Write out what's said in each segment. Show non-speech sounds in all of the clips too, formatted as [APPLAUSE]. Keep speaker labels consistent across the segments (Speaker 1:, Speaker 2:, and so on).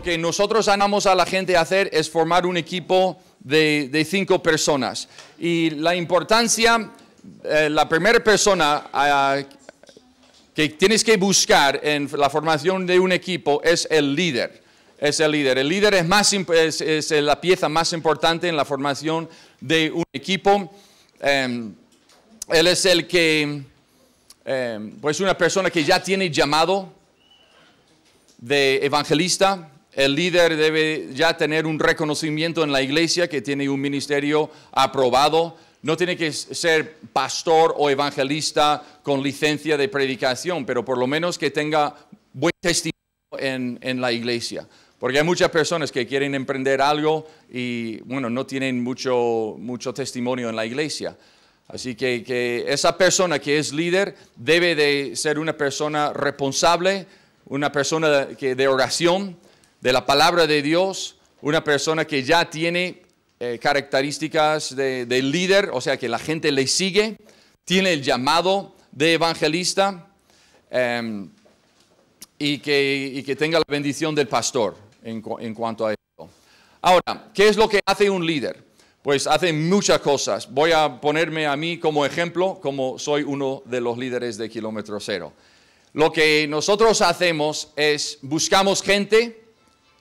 Speaker 1: que nosotros animamos a la gente a hacer es formar un equipo de, cinco personas. Y la importancia, eh, la primera persona que tienes que buscar en la formación de un equipo es el líder. Es el líder. El líder es, más, es, es la pieza más importante en la formación de un equipo. Em, él es el que, em, pues una persona que ya tiene llamado de evangelista, el líder debe ya tener un reconocimiento en la iglesia que tiene un ministerio aprobado. No tiene que ser pastor o evangelista con licencia de predicación, pero por lo menos que tenga buen testimonio en, la iglesia. Porque hay muchas personas que quieren emprender algo y, bueno, no tienen mucho, mucho testimonio en la iglesia. Así que, esa persona que es líder debe de ser una persona responsable, una persona que de oración, de la palabra de Dios, una persona que ya tiene eh, características de, líder, o sea que la gente le sigue, tiene el llamado de evangelista em, y, que, tenga la bendición del pastor en, en cuanto a esto. Ahora, ¿qué es lo que hace un líder? Pues hace muchas cosas. Voy a ponerme a mí como ejemplo, como soy uno de los líderes de Kilómetro Cero. Lo que nosotros hacemos es buscamos gente,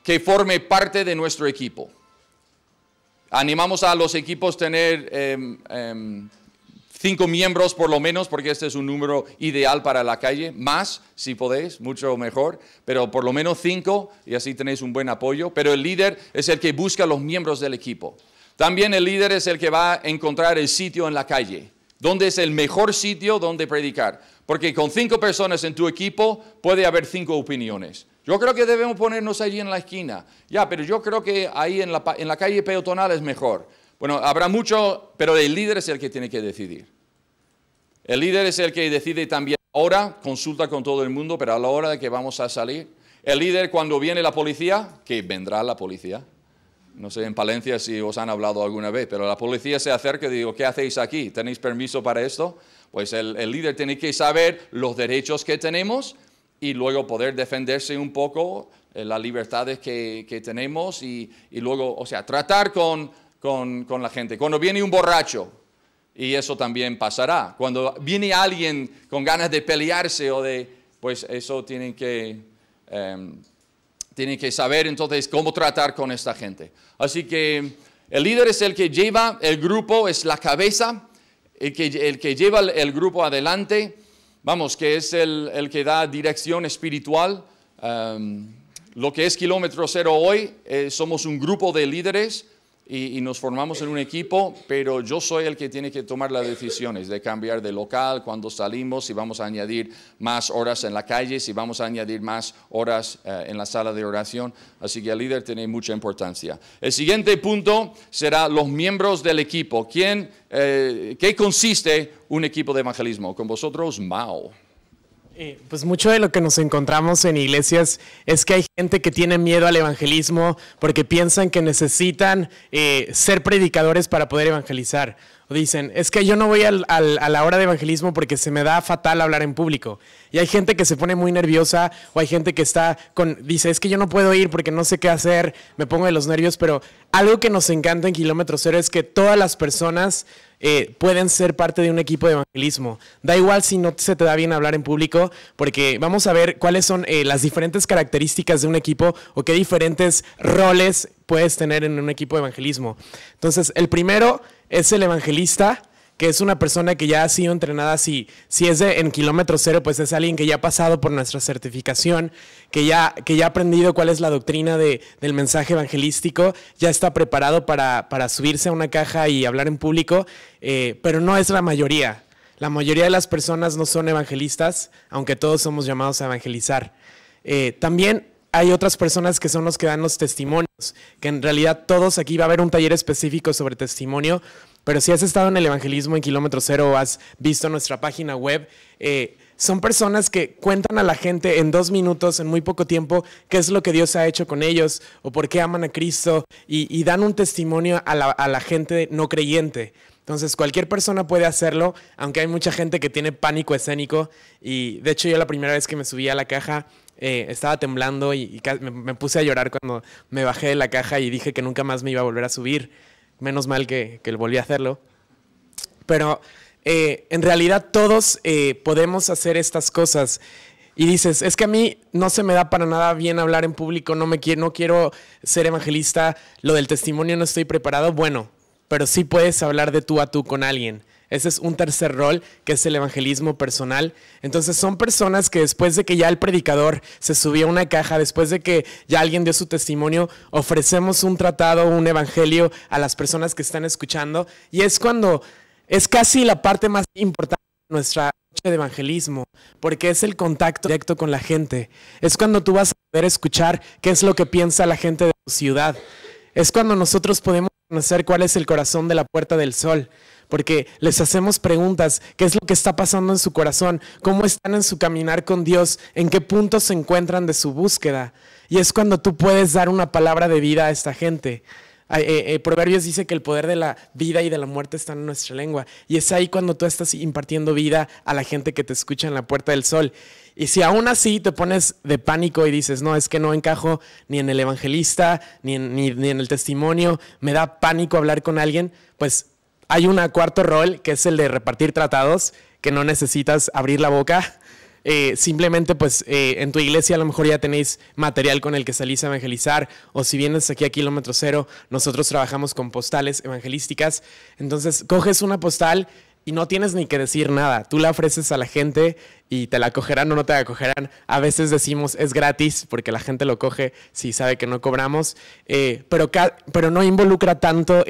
Speaker 1: que forme parte de nuestro equipo. Animamos a los equipos a tener em, em, cinco miembros por lo menos, porque este es un número ideal para la calle. Más, si podéis, mucho mejor, pero por lo menos cinco y así tenéis un buen apoyo. Pero el líder es el que busca los miembros del equipo. También el líder es el que va a encontrar el sitio en la calle, donde es el mejor sitio donde predicar. Porque con cinco personas en tu equipo puede haber cinco opiniones. Yo creo que debemos ponernos allí en la esquina. Ya, pero yo creo que ahí en la, en la calle peatonal es mejor. Bueno, habrá mucho, pero el líder es el que tiene que decidir. El líder es el que decide también ahora, consulta con todo el mundo, pero a la hora de que vamos a salir. El líder cuando viene la policía, que vendrá la policía. No sé en Palencia si os han hablado alguna vez, pero la policía se acerca y digo, ¿qué hacéis aquí? ¿Tenéis permiso para esto? Pues el, el líder tiene que saber los derechos que tenemos, y luego poder defenderse un poco eh, las libertades que, tenemos y, luego, o sea, tratar con, la gente. Cuando viene un borracho, y eso también pasará. Cuando viene alguien con ganas de pelearse o de, pues eso tienen que, em, tienen que saber entonces cómo tratar con esta gente. Así que el líder es el que lleva el grupo, es la cabeza, que, el que lleva el grupo adelante vamos, que es el, que da dirección espiritual. Em, lo que es kilómetro cero hoy, eh, somos un grupo de líderes y, nos formamos en un equipo, pero yo soy el que tiene que tomar las decisiones de cambiar de local, cuando salimos, si vamos a añadir más horas en la calle, si vamos a añadir más horas eh, en la sala de oración. Así que el líder tiene mucha importancia. El siguiente punto será los miembros del equipo. ¿Quién, eh, ¿Qué consiste un equipo de evangelismo? Con vosotros, Mao.
Speaker 2: Eh, pues mucho de lo que nos encontramos en iglesias es que hay gente que tiene miedo al evangelismo porque piensan que necesitan eh, ser predicadores para poder evangelizar. O dicen, es que yo no voy a la hora de evangelismo porque se me da fatal hablar en público. Y hay gente que se pone muy nerviosa o hay gente que está con, dice, es que yo no puedo ir porque no sé qué hacer, me pongo de los nervios, pero algo que nos encanta en Kilómetro Cero es que todas las personas eh, pueden ser parte de un equipo de evangelismo. Da igual si no se te da bien hablar en público, porque vamos a ver cuáles son eh, las diferentes características de un equipo o qué diferentes roles puedes tener en un equipo de evangelismo. Entonces, el primero es el evangelista, que es una persona que ya ha sido entrenada, si, si es de, en kilómetro cero, pues es alguien que ya ha pasado por nuestra certificación, que ya, que ya ha aprendido cuál es la doctrina del mensaje evangelístico, ya está preparado para, subirse a una caja y hablar en público, eh, pero no es la mayoría. La mayoría de las personas no son evangelistas, aunque todos somos llamados a evangelizar. Eh, también hay otras personas que son los que dan los testimonios, que en realidad todos aquí va a haber un taller específico sobre testimonio, pero si has estado en el evangelismo en Kilómetro Cero o has visto nuestra página web, eh, son personas que cuentan a la gente en dos minutos, en muy poco tiempo, qué es lo que Dios ha hecho con ellos o por qué aman a Cristo y, dan un testimonio a la, a la gente no creyente. Entonces, cualquier persona puede hacerlo, aunque hay mucha gente que tiene pánico escénico. Y de hecho, yo la primera vez que me subí a la caja, eh, estaba temblando y, me, puse a llorar cuando me bajé de la caja y dije que nunca más me iba a volver a subir. Menos mal que, que volví a hacerlo. Pero eh, en realidad todos eh, podemos hacer estas cosas. Y dices, es que a mí no se me da para nada bien hablar en público, no, me no quiero ser evangelista, lo del testimonio no estoy preparado. Bueno, pero sí puedes hablar de tú a tú con alguien. Ese es un tercer rol, que es el evangelismo personal. Entonces son personas que después de que ya el predicador se subió a una caja, después de que ya alguien dio su testimonio, ofrecemos un tratado, un evangelio a las personas que están escuchando. Y es cuando es casi la parte más importante de nuestra de evangelismo, porque es el contacto directo con la gente. Es cuando tú vas a poder escuchar qué es lo que piensa la gente de tu ciudad. Es cuando nosotros podemos conocer cuál es el corazón de la Puerta del Sol porque les hacemos preguntas, qué es lo que está pasando en su corazón, cómo están en su caminar con Dios, en qué punto se encuentran de su búsqueda. Y es cuando tú puedes dar una palabra de vida a esta gente. Eh, eh, Proverbios dice que el poder de la vida y de la muerte está en nuestra lengua. Y es ahí cuando tú estás impartiendo vida a la gente que te escucha en la puerta del sol. Y si aún así te pones de pánico y dices, no, es que no encajo ni en el evangelista, ni, ni en el testimonio, me da pánico hablar con alguien, pues hay un cuarto rol, que es el de repartir tratados, que no necesitas abrir la boca. Eh, simplemente, pues, eh, en tu iglesia a lo mejor ya tenéis material con el que salís a evangelizar, o si vienes aquí a Kilómetro Cero, nosotros trabajamos con postales evangelísticas. Entonces, coges una postal y no tienes ni que decir nada. Tú la ofreces a la gente y te la cogerán o no te la cogerán. A veces decimos es gratis porque la gente lo coge si sabe que no cobramos, eh, pero, pero no involucra tanto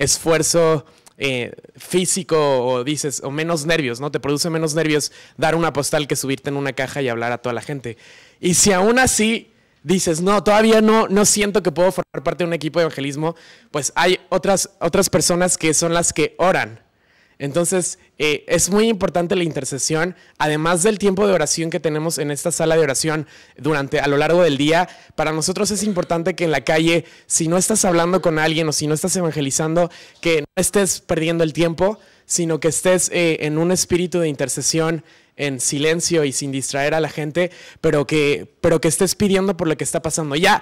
Speaker 2: esfuerzo eh, físico o dices, o menos nervios, ¿no? Te produce menos nervios dar una postal que subirte en una caja y hablar a toda la gente. Y si aún así dices, no, todavía no, no siento que puedo formar parte de un equipo de evangelismo, pues hay otras, otras personas que son las que oran entonces, eh, es muy importante la intercesión, además del tiempo de oración que tenemos en esta sala de oración durante a lo largo del día. Para nosotros es importante que en la calle, si no estás hablando con alguien o si no estás evangelizando, que no estés perdiendo el tiempo, sino que estés eh, en un espíritu de intercesión en silencio y sin distraer a la gente, pero pero que estés pidiendo por lo que está pasando. Ya,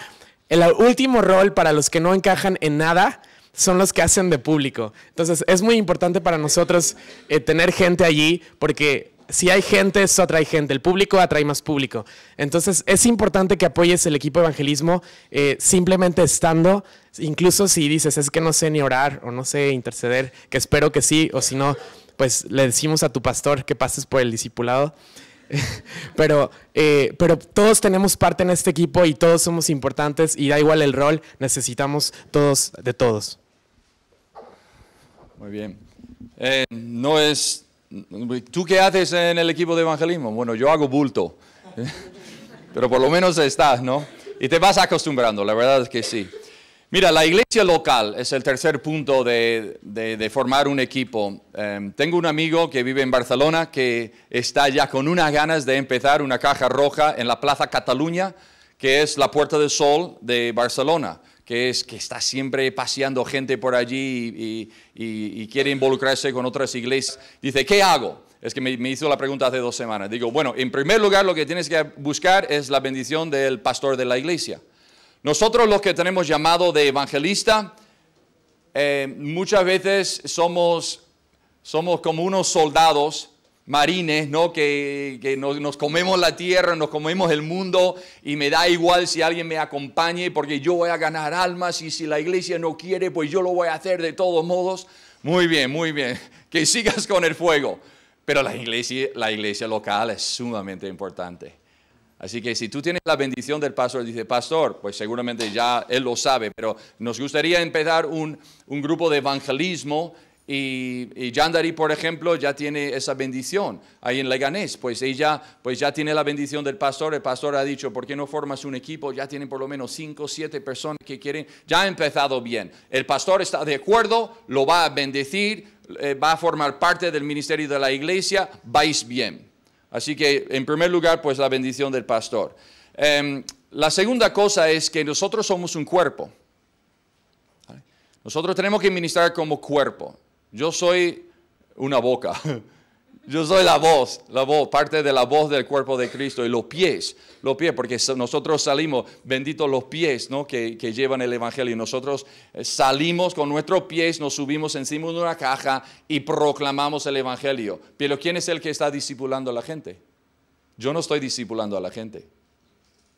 Speaker 2: el último rol para los que no encajan en nada son los que hacen de público. Entonces es muy importante para nosotros eh, tener gente allí porque si hay gente, eso atrae gente. El público atrae más público. Entonces es importante que apoyes el equipo de evangelismo eh, simplemente estando, incluso si dices, es que no sé ni orar o no sé interceder, que espero que sí, o si no, pues le decimos a tu pastor que pases por el discipulado. [LAUGHS] pero, eh, pero todos tenemos parte en este equipo y todos somos importantes y da igual el rol, necesitamos todos de todos.
Speaker 1: Muy bien. Eh, no es. ¿Tú qué haces en el equipo de evangelismo? Bueno, yo hago bulto. [LAUGHS] Pero por lo menos estás, ¿no? Y te vas acostumbrando, la verdad es que sí. Mira, la iglesia local es el tercer punto de, formar un equipo. Em, tengo un amigo que vive en Barcelona que está ya con unas ganas de empezar una caja roja en la Plaza Cataluña, que es la Puerta del Sol de Barcelona que es que está siempre paseando gente por allí y, quiere involucrarse con otras iglesias, dice, ¿qué hago? Es que me, hizo la pregunta hace dos semanas. Digo, bueno, en primer lugar lo que tienes que buscar es la bendición del pastor de la iglesia. Nosotros los que tenemos llamado de evangelista, eh, muchas veces somos, somos como unos soldados marines, ¿no? Que, nos, comemos la tierra, nos comemos el mundo y me da igual si alguien me acompañe porque yo voy a ganar almas y si la iglesia no quiere, pues yo lo voy a hacer de todos modos. Muy bien, muy bien, [LAUGHS] que sigas con el fuego. Pero la iglesia, la iglesia local es sumamente importante. Así que si tú tienes la bendición del pastor, dice, pastor, pues seguramente ya él lo sabe, pero nos gustaría empezar un, un grupo de evangelismo y, Yandari, por ejemplo, ya tiene esa bendición ahí en Leganés. Pues ella pues ya tiene la bendición del pastor. El pastor ha dicho, ¿por qué no formas un equipo? Ya tienen por lo menos 5 o 7 personas que quieren. Ya ha empezado bien. El pastor está de acuerdo, lo va a bendecir, eh, va a formar parte del ministerio de la iglesia. Vais bien. Así que, en primer lugar, pues la bendición del pastor. Em, la segunda cosa es que nosotros somos un cuerpo. Nosotros tenemos que ministrar como cuerpo. Yo soy una boca. [LAUGHS] Yo soy la voz, la voz, parte de la voz del cuerpo de Cristo y los pies, los pies, porque nosotros salimos, benditos los pies, ¿no? Que, llevan el Evangelio. Y nosotros eh, salimos con nuestros pies, nos subimos encima de una caja y proclamamos el Evangelio. Pero ¿quién es el que está discipulando a la gente? Yo no estoy discipulando a la gente.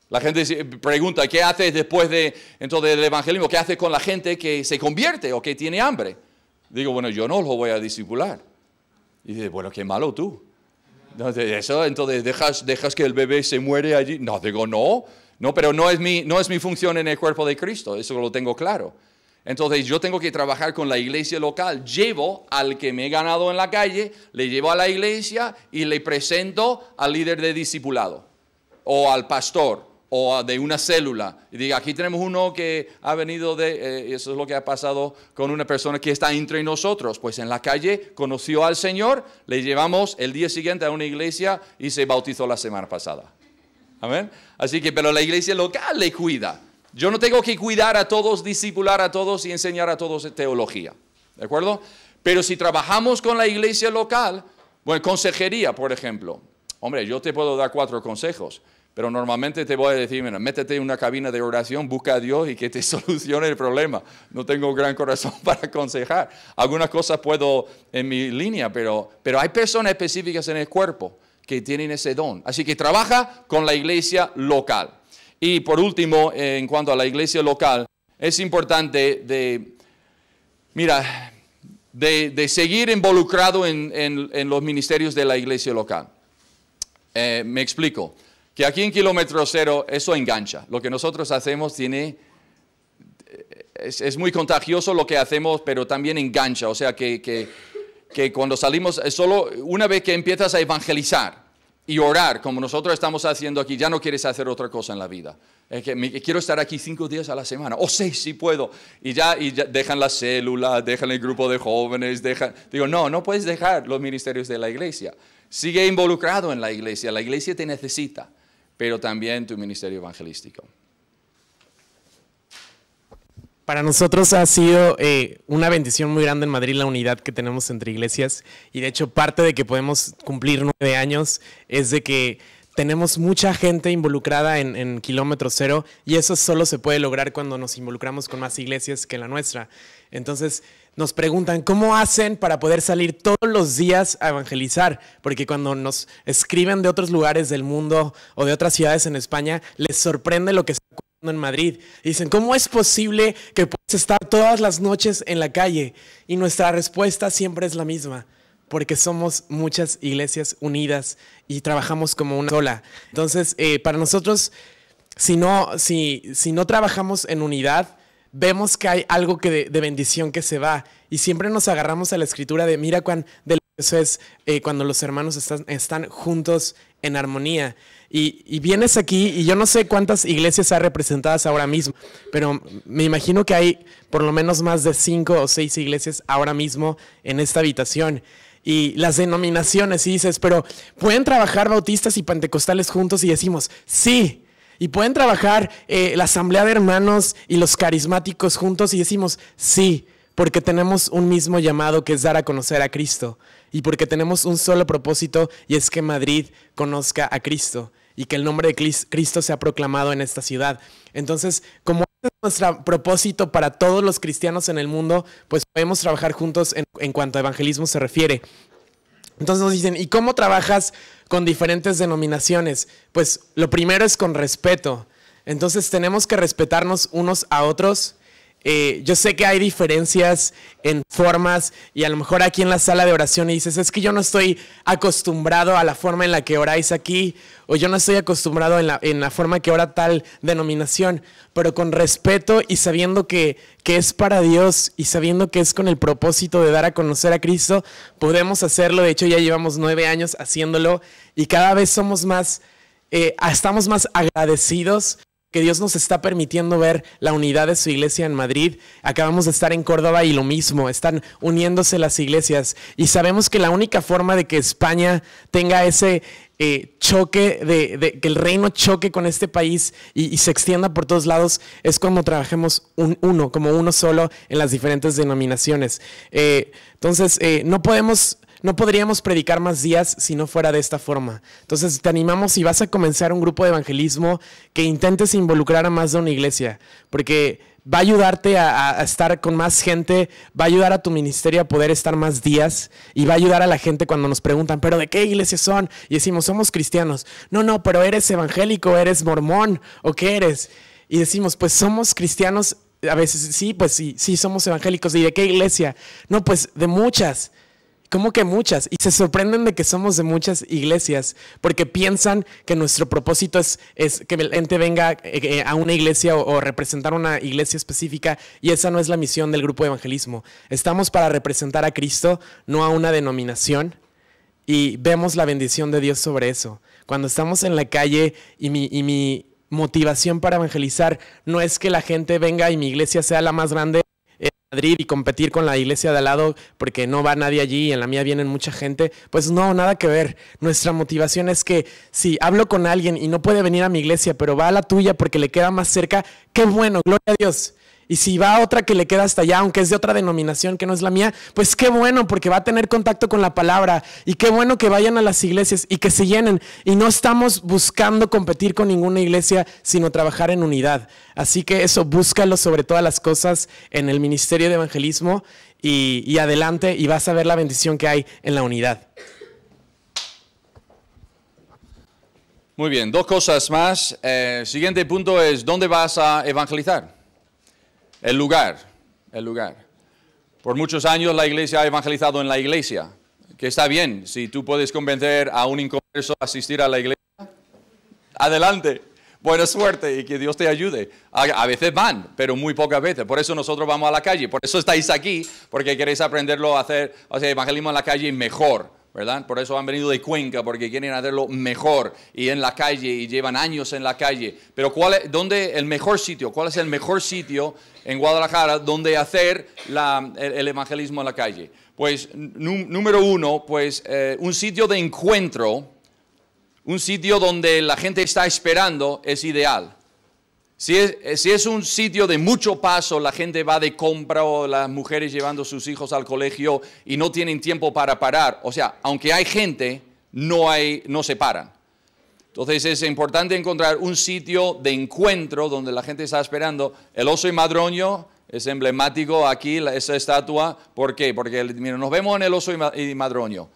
Speaker 1: La gente pregunta, ¿qué haces después de, entonces, del evangelismo? ¿Qué hace con la gente que se convierte o que tiene hambre? Digo, bueno, yo no lo voy a disipular. Y dice, bueno, qué malo tú. Entonces, eso, entonces dejas, dejas que el bebé se muere allí. No, digo, no, no, pero no es, mi, no es mi función en el cuerpo de Cristo, eso lo tengo claro. Entonces yo tengo que trabajar con la iglesia local. Llevo al que me he ganado en la calle, le llevo a la iglesia y le presento al líder de discipulado o al pastor o de una célula y diga, aquí tenemos uno que ha venido de, eh, eso es lo que ha pasado con una persona que está entre nosotros, pues en la calle conoció al Señor, le llevamos el día siguiente a una iglesia y se bautizó la semana pasada. Amén. Así que, pero la iglesia local le cuida. Yo no tengo que cuidar a todos, discipular a todos y enseñar a todos teología. ¿De acuerdo? Pero si trabajamos con la iglesia local, bueno, consejería, por ejemplo. Hombre, yo te puedo dar cuatro consejos pero normalmente te voy a decir, mira, métete en una cabina de oración, busca a Dios y que te [LAUGHS] solucione el problema. No tengo gran corazón [LAUGHS] para aconsejar. Algunas cosas puedo en mi línea, pero, pero hay personas específicas en el cuerpo que tienen ese don. Así que trabaja con la iglesia local. Y por último, en cuanto a la iglesia local, es importante de, mira, de, seguir involucrado en, los ministerios de la iglesia local. Eh, me explico que aquí en kilómetro cero eso engancha. Lo que nosotros hacemos tiene, eh, es, muy contagioso lo que hacemos, pero también engancha. O sea que, cuando salimos, solo una vez que empiezas a evangelizar y orar, como nosotros estamos haciendo aquí, ya no quieres hacer otra cosa en la vida. quiero estar aquí cinco días a la semana, o oh, seis si puedo. Y ya, dejan la célula, dejan el grupo de jóvenes, dejan... Digo, no, no puedes dejar los ministerios de la iglesia. Sigue involucrado en la iglesia, la iglesia te necesita pero también tu ministerio evangelístico.
Speaker 2: Para nosotros ha sido eh, una bendición muy grande en Madrid la unidad que tenemos entre iglesias y de hecho parte de que podemos cumplir nueve años es de que tenemos mucha gente involucrada en, en, kilómetro cero y eso solo se puede lograr cuando nos involucramos con más iglesias que la nuestra. Entonces, nos preguntan cómo hacen para poder salir todos los días a evangelizar, porque cuando nos escriben de otros lugares del mundo o de otras ciudades en España, les sorprende lo que está ocurriendo en Madrid. Dicen, ¿cómo es posible que puedas estar todas las noches en la calle? Y nuestra respuesta siempre es la misma porque somos muchas iglesias unidas y trabajamos como una sola. Entonces, eh, para nosotros, si no, si, si no trabajamos en unidad, vemos que hay algo que de, bendición que se va. Y siempre nos agarramos a la escritura de, mira, cuán delicioso es eh, cuando los hermanos están, están juntos en armonía. Y, y, vienes aquí, y yo no sé cuántas iglesias hay representadas ahora mismo, pero me imagino que hay por lo menos más de cinco o seis iglesias ahora mismo en esta habitación. Y las denominaciones, y dices, pero ¿pueden trabajar bautistas y pentecostales juntos? Y decimos, sí, y pueden trabajar eh, la asamblea de hermanos y los carismáticos juntos y decimos, sí, porque tenemos un mismo llamado que es dar a conocer a Cristo y porque tenemos un solo propósito y es que Madrid conozca a Cristo y que el nombre de Cristo sea proclamado en esta ciudad. Entonces, como este es nuestro propósito para todos los cristianos en el mundo, pues podemos trabajar juntos en, en cuanto a evangelismo se refiere. Entonces nos dicen, ¿y cómo trabajas con diferentes denominaciones? Pues lo primero es con respeto. Entonces tenemos que respetarnos unos a otros eh, yo sé que hay diferencias en formas y a lo mejor aquí en la sala de oración dices, es que yo no estoy acostumbrado a la forma en la que oráis aquí o yo no estoy acostumbrado en la, forma que ora tal denominación, pero con respeto y sabiendo que, que es para Dios y sabiendo que es con el propósito de dar a conocer a Cristo, podemos hacerlo. De hecho, ya llevamos nueve años haciéndolo y cada vez somos más... Eh, estamos más agradecidos que Dios nos está permitiendo ver la unidad de su iglesia en Madrid. Acabamos de estar en Córdoba y lo mismo, están uniéndose las iglesias. Y sabemos que la única forma de que España tenga ese eh, choque, de, que el reino choque con este país y, se extienda por todos lados, es cuando trabajemos uno, como uno solo en las diferentes denominaciones. Eh, entonces, eh, no podemos no podríamos predicar más días si no fuera de esta forma. Entonces te animamos y vas a comenzar un grupo de evangelismo que intentes involucrar a más de una iglesia, porque va a ayudarte a, a, estar con más gente, va a ayudar a tu ministerio a poder estar más días y va a ayudar a la gente cuando nos preguntan, pero ¿de qué iglesia son? Y decimos, somos cristianos. No, no, pero eres evangélico, eres mormón o qué eres. Y decimos, pues somos cristianos. A veces sí, pues sí, sí somos evangélicos. ¿Y de qué iglesia? No, pues de muchas. ¿Cómo que muchas? Y se sorprenden de que somos de muchas iglesias, porque piensan que nuestro propósito es, que la gente venga eh, eh, a una iglesia o, representar una iglesia específica, y esa no es la misión del grupo de evangelismo. Estamos para representar a Cristo, no a una denominación, y vemos la bendición de Dios sobre eso. Cuando estamos en la calle y mi motivación para evangelizar no es que la gente venga y mi iglesia sea la más grande Madrid y competir con la iglesia de al lado porque no va nadie allí y en la mía vienen mucha gente, pues no, nada que ver. Nuestra motivación es que si hablo con alguien y no puede venir a mi iglesia, pero va a la tuya porque le queda más cerca, qué bueno, gloria a Dios. Y si va otra que le queda hasta allá, aunque es de otra denominación que no es la mía, pues qué bueno, porque va a tener contacto con la palabra. Y qué bueno que vayan a las iglesias y que se llenen. Y no estamos buscando competir con ninguna iglesia, sino trabajar en unidad. Así que eso, búscalo sobre todas las cosas en el Ministerio de Evangelismo y, adelante y vas a ver la bendición que hay en la unidad.
Speaker 1: Muy bien, dos cosas más. Eh, siguiente punto es, ¿dónde vas a evangelizar? El lugar, el lugar. Por muchos años la iglesia ha evangelizado en la iglesia, que está bien, si tú puedes convencer a un inconverso a asistir a la iglesia, adelante, buena suerte y que Dios te ayude. A, veces van, pero muy pocas veces, por eso nosotros vamos a la calle, por eso estáis aquí, porque queréis aprenderlo a hacer, o sea, evangelismo en la calle mejor ¿verdad? Por eso han venido de Cuenca, porque quieren hacerlo mejor y en la calle y llevan años en la calle. Pero ¿cuál es, ¿dónde el mejor sitio? ¿Cuál es el mejor sitio en Guadalajara donde hacer el, evangelismo en la calle? Pues número uno, pues eh, un sitio de encuentro, un sitio donde la gente está esperando es ideal. Eh, si es, un sitio de mucho paso, la gente va de compra o las mujeres llevando sus hijos al colegio y no tienen tiempo para parar. O sea, aunque hay gente, no, hay, no se paran. Entonces es importante encontrar un sitio de encuentro donde la gente está esperando. El oso y madroño es emblemático aquí, esa estatua. ¿Por qué? Porque nos vemos en el oso y madroño.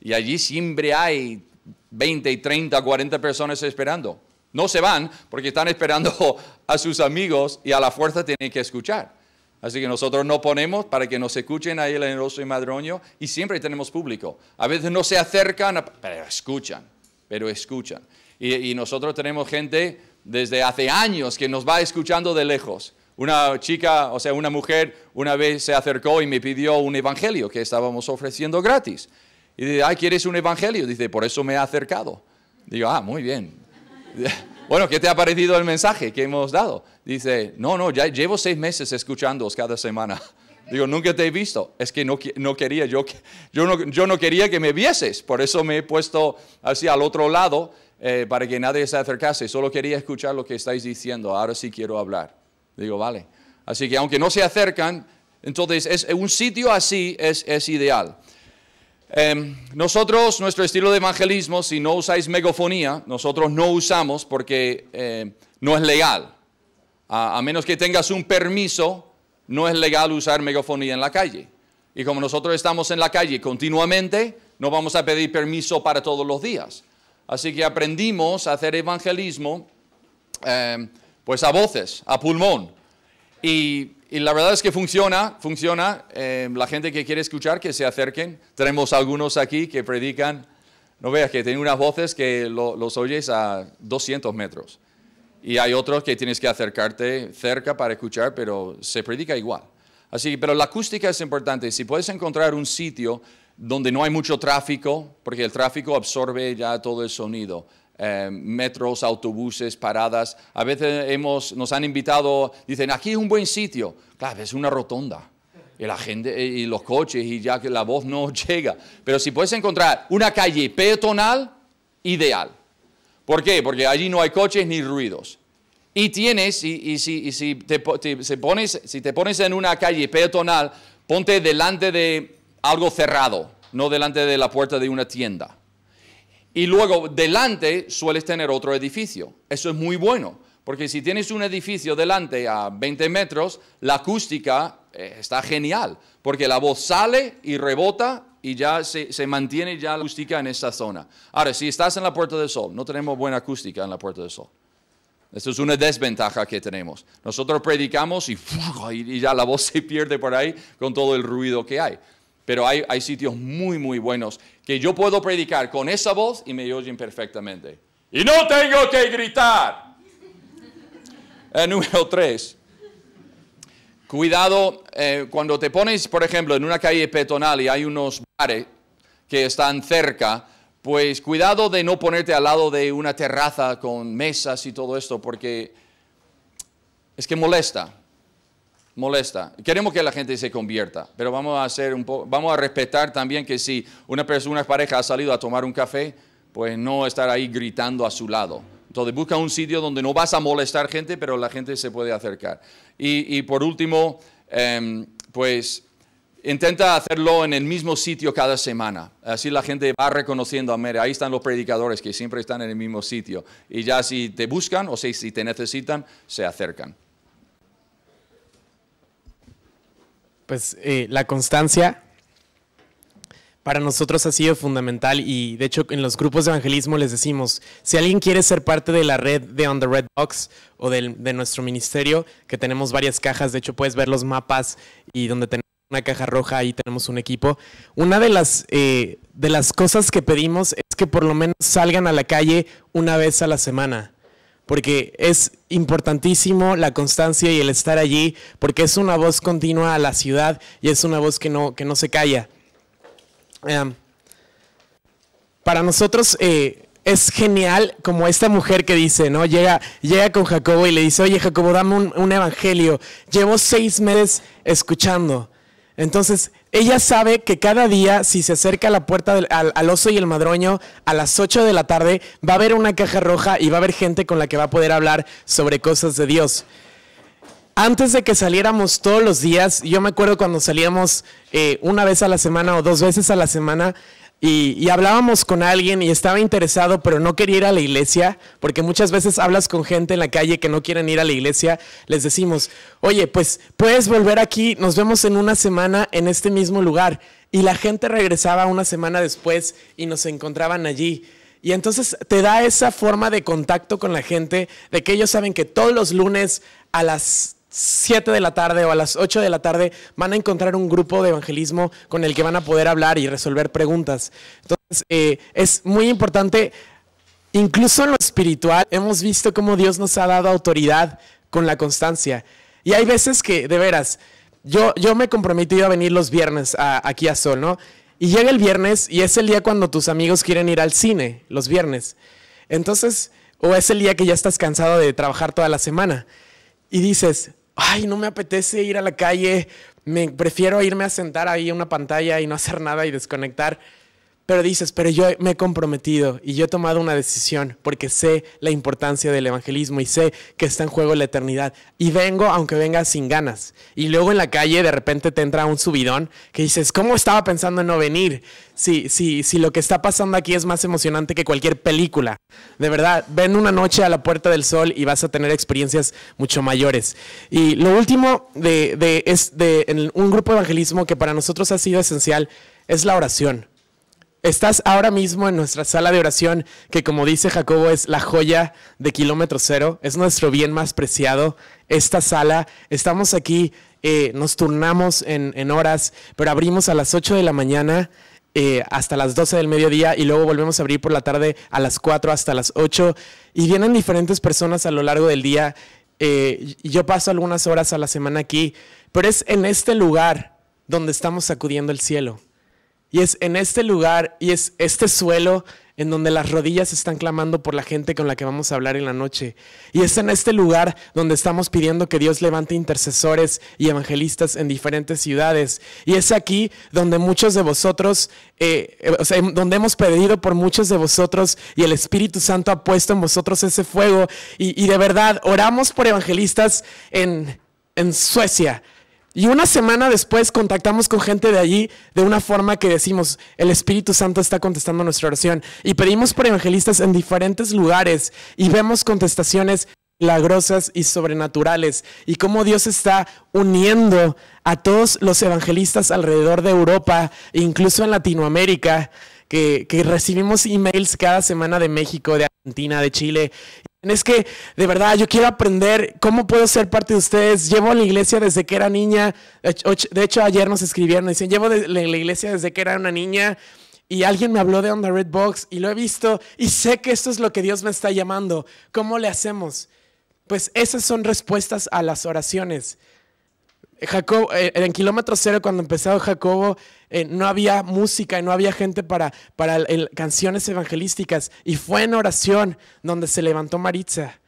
Speaker 1: Y allí siempre hay 20, 30, 40 personas esperando. No se van porque están esperando a sus amigos y a la fuerza tienen que escuchar. Así que nosotros no ponemos para que nos escuchen ahí el oso y madroño y siempre tenemos público. A veces no se acercan, pero escuchan, pero escuchan. Y, nosotros tenemos gente desde hace años que nos va escuchando de lejos. Una chica, o sea, una mujer, una vez se acercó y me pidió un evangelio que estábamos ofreciendo gratis. Y dice, ay, ¿quieres un evangelio? Dice, por eso me ha acercado. Digo, ah, muy bien, [LAUGHS] Bueno, ¿qué te ha parecido el mensaje que hemos dado? Dice, no, no, ya llevo seis meses escuchándoos cada semana. [LAUGHS] Digo, nunca te he visto. Es que no, quería, yo, yo, no, quería que me vieses. Por eso me he puesto así al otro lado eh, para que nadie se acercase. Solo quería escuchar lo que estáis diciendo. Ahora sí quiero hablar. Digo, vale. Así que aunque no se acercan, entonces es, un sitio así es ideal. Em, nosotros, nuestro estilo de evangelismo, si no usáis megafonía, nosotros no usamos porque em, no es legal. A, menos que tengas un permiso, no es legal usar megafonía en la calle. Y como nosotros estamos en la calle continuamente, no vamos a pedir permiso para todos los días. Así que aprendimos a hacer evangelismo em, pues a voces, a pulmón. Y y la verdad es que funciona, funciona. Eh, la gente que quiere escuchar, que se acerquen. Tenemos algunos aquí que predican. No veas que tienen unas voces que los oyes a 200 metros. Y hay otros que tienes que acercarte cerca para escuchar, pero se predica igual. Así pero la acústica es importante. Si puedes encontrar un sitio donde no hay mucho tráfico, porque el tráfico absorbe ya todo el sonido. Em, metros, autobuses, paradas. A veces nos han invitado, dicen, aquí es un buen sitio. Claro, es una rotonda. Y la gente, eh, y los coches, y ya que la voz no [LAUGHS] llega. Pero si puedes encontrar una calle peatonal, ideal. ¿Por qué? Porque allí no hay coches ni ruidos. Y tienes, y, si te pones en una calle peatonal, ponte delante de algo cerrado, no delante de la puerta de una tienda. Y luego delante sueles tener otro edificio. Eso es muy bueno, porque si tienes un edificio delante a 20 metros, la acústica eh, está genial, porque la voz sale y rebota y ya se, mantiene ya la acústica en esa zona. Ahora, si estás en la Puerta del Sol, no tenemos buena acústica en la Puerta del Sol. Esto es una desventaja que tenemos. Nosotros predicamos y [LAUGHS] ya la voz se pierde por ahí con todo el ruido que hay. Pero hay, hay sitios muy, muy buenos que yo puedo predicar con esa voz y me oyen perfectamente. Y no tengo que gritar. Eh, número tres. Cuidado eh, cuando te pones, por ejemplo, en una calle peatonal y hay unos bares que están cerca, pues cuidado de no ponerte al lado de una terraza con mesas y todo esto, porque es que molesta molesta. Queremos que la gente se convierta, pero vamos a respetar también que si una persona, una pareja ha salido a tomar un café, pues no estar ahí gritando a su lado. Entonces busca un sitio donde no vas a molestar gente, pero la gente se puede acercar. Y, por último, em, pues intenta hacerlo en el mismo sitio cada semana. Así la gente va reconociendo, a Mere. ahí están los predicadores que siempre están en el mismo sitio. Y ya si te buscan o si te necesitan,
Speaker 2: se acercan. pues eh, la constancia para nosotros ha sido fundamental y de hecho en los grupos de evangelismo les decimos, si alguien quiere ser parte de la red de On the Red Box o de, nuestro ministerio, que tenemos varias cajas, de hecho puedes ver los mapas y donde tenemos una caja roja, ahí tenemos un equipo. Una de las, eh, de las cosas que pedimos es que por lo menos salgan a la calle una vez a la semana porque es importantísimo la constancia y el estar allí, porque es una voz continua a la ciudad y es una voz que no, que no se calla. Em, para nosotros eh, es genial como esta mujer que dice, ¿no? Llega, llega con Jacobo y le dice, oye Jacobo, dame un, un evangelio. Llevo seis meses escuchando. Entonces, ella sabe que cada día, si se acerca a la puerta al, oso y el madroño a las 8 de la tarde, va a haber una caja roja y va a haber gente con la que va a poder hablar sobre cosas de Dios. Antes de que saliéramos todos los días, yo me acuerdo cuando salíamos eh, una vez a la semana o dos veces a la semana, y, hablábamos con alguien y estaba interesado, pero no quería ir a la iglesia, porque muchas veces hablas con gente en la calle que no quieren ir a la iglesia, les decimos, oye, pues puedes volver aquí, nos vemos en una semana en este mismo lugar. Y la gente regresaba una semana después y nos encontraban allí. Y entonces te da esa forma de contacto con la gente, de que ellos saben que todos los lunes a las 7 de la tarde o a las 8 de la tarde van a encontrar un grupo de evangelismo con el que van a poder hablar y resolver preguntas. Entonces, eh, es muy importante, incluso en lo espiritual, hemos visto cómo Dios nos ha dado autoridad con la constancia. Y hay veces que, de veras, yo, yo me he comprometido a venir los viernes aquí a Sol, ¿no? Y llega el viernes y es el día cuando tus amigos quieren ir al cine, los viernes. Entonces, o es el día que ya estás cansado de trabajar toda la semana. Y dices, ay, no me apetece ir a la calle, me prefiero irme a sentar ahí en una pantalla y no hacer nada y desconectar. Pero dices, pero yo me he comprometido y yo he tomado una decisión porque sé la importancia del evangelismo y sé que está en juego la eternidad. Y vengo aunque venga sin ganas. Y luego en la calle de repente te entra un subidón que dices, ¿cómo estaba pensando en no venir? Si, si, si lo que está pasando aquí es más emocionante que cualquier película. De verdad, ven una noche a la Puerta del Sol y vas a tener experiencias mucho mayores. Y lo último de, de un grupo de evangelismo que para nosotros ha sido esencial es la oración Estás ahora mismo en nuestra sala de oración, que como dice Jacobo es la joya de kilómetro cero, es nuestro bien más preciado, esta sala. Estamos aquí, eh, nos turnamos en, horas, pero abrimos a las 8 de la mañana eh, hasta las 12 del mediodía y luego volvemos a abrir por la tarde a las 4 hasta las 8 y vienen diferentes personas a lo largo del día. Eh, yo paso algunas horas a la semana aquí, pero es en este lugar donde estamos sacudiendo el cielo. Y es en este lugar y es este suelo en donde las rodillas están clamando por la gente con la que vamos a hablar en la noche. Y es en este lugar donde estamos pidiendo que Dios levante intercesores y evangelistas en diferentes ciudades. Y es aquí donde muchos de vosotros, eh, eh, o sea, em, donde hemos pedido por muchos de vosotros y el Espíritu Santo ha puesto en vosotros ese fuego. Y, de verdad, oramos por evangelistas en, en Suecia, y una semana después contactamos con gente de allí de una forma que decimos, el Espíritu Santo está contestando nuestra oración. Y pedimos por evangelistas en diferentes lugares y vemos contestaciones milagrosas y sobrenaturales y cómo Dios está uniendo a todos los evangelistas alrededor de Europa incluso en Latinoamérica, que, que recibimos emails cada semana de México, de Argentina, de Chile, es que de verdad yo quiero aprender cómo puedo ser parte de ustedes. Llevo a la iglesia desde que era niña. De hecho, ayer nos escribieron, dicen, llevo la iglesia desde que era una niña y alguien me habló de On the Red Box y lo he visto y sé que esto es lo que Dios me está llamando. ¿Cómo le hacemos? Pues esas son respuestas a las oraciones. Eh, en kilómetro cero, cuando empezó Jacobo, eh, no había música y no había gente para, canciones evangelísticas. Y fue en oración donde se levantó Maritza.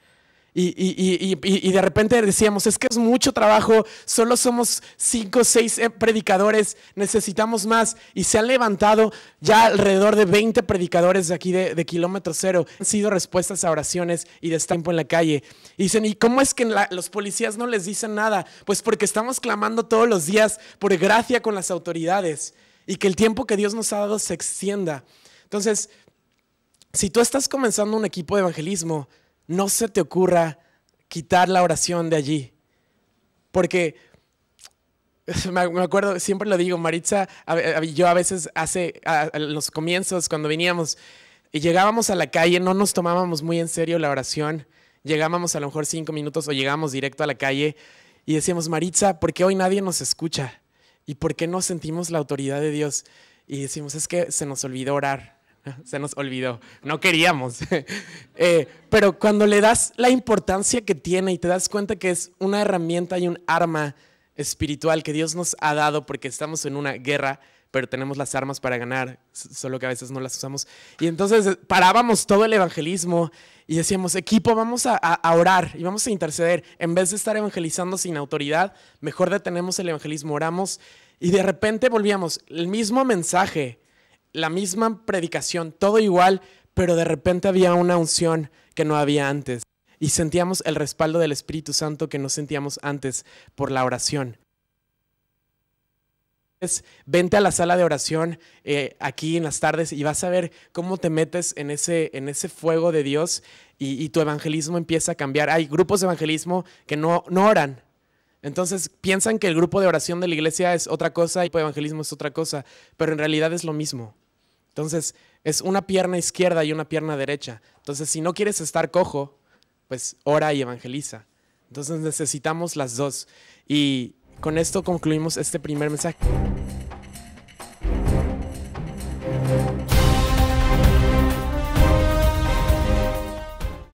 Speaker 2: Y, y, y, y, de repente decíamos, es que es mucho trabajo, solo somos cinco o seis eh, predicadores, necesitamos más. Y se han levantado ya alrededor de 20 predicadores de aquí de, de Kilómetro Cero. Han sido respuestas a oraciones y de tiempo en la calle. Y dicen, ¿y cómo es que los policías no les dicen nada? Pues porque estamos clamando todos los días por gracia con las autoridades y que el tiempo que Dios nos ha dado se extienda. Entonces, si tú estás comenzando un equipo de evangelismo, no se te ocurra quitar la oración de allí. Porque [LAUGHS] me acuerdo, siempre lo digo, Maritza, yo a veces hace, a los comienzos, cuando veníamos y llegábamos a la calle, no nos tomábamos muy en serio la oración, llegábamos a lo mejor cinco minutos o llegábamos directo a la calle y decíamos, Maritza, ¿por qué hoy nadie nos escucha? ¿Y por qué no sentimos la autoridad de Dios? Y decimos, es que se nos olvidó orar, [LAUGHS] se nos olvidó, no queríamos. [LAUGHS] Eh, pero cuando le das la importancia que tiene y te das cuenta que es una herramienta y un arma espiritual que Dios nos ha dado porque estamos en una guerra, pero tenemos las armas para ganar, solo que a veces no las usamos. Y entonces eh, parábamos todo el evangelismo y decíamos, equipo, vamos a orar y vamos a interceder. En vez de estar evangelizando sin autoridad, mejor detenemos el evangelismo, oramos y de repente volvíamos, el mismo mensaje la misma predicación, todo igual, pero de repente había una unción que no había antes. Y sentíamos el respaldo del Espíritu Santo que no sentíamos antes por la oración. Es, vente a la sala de oración eh, aquí en las tardes y vas a ver cómo te metes en ese, en ese fuego de Dios y, tu evangelismo empieza a cambiar. Hay grupos de evangelismo que no, no oran, entonces piensan que el grupo de oración de la iglesia es otra cosa y el evangelismo es otra cosa, pero en realidad es lo mismo. Entonces, es una pierna izquierda y una pierna derecha. Entonces, si no quieres estar cojo, pues ora y evangeliza. Entonces necesitamos las dos. Y con esto concluimos este primer mensaje.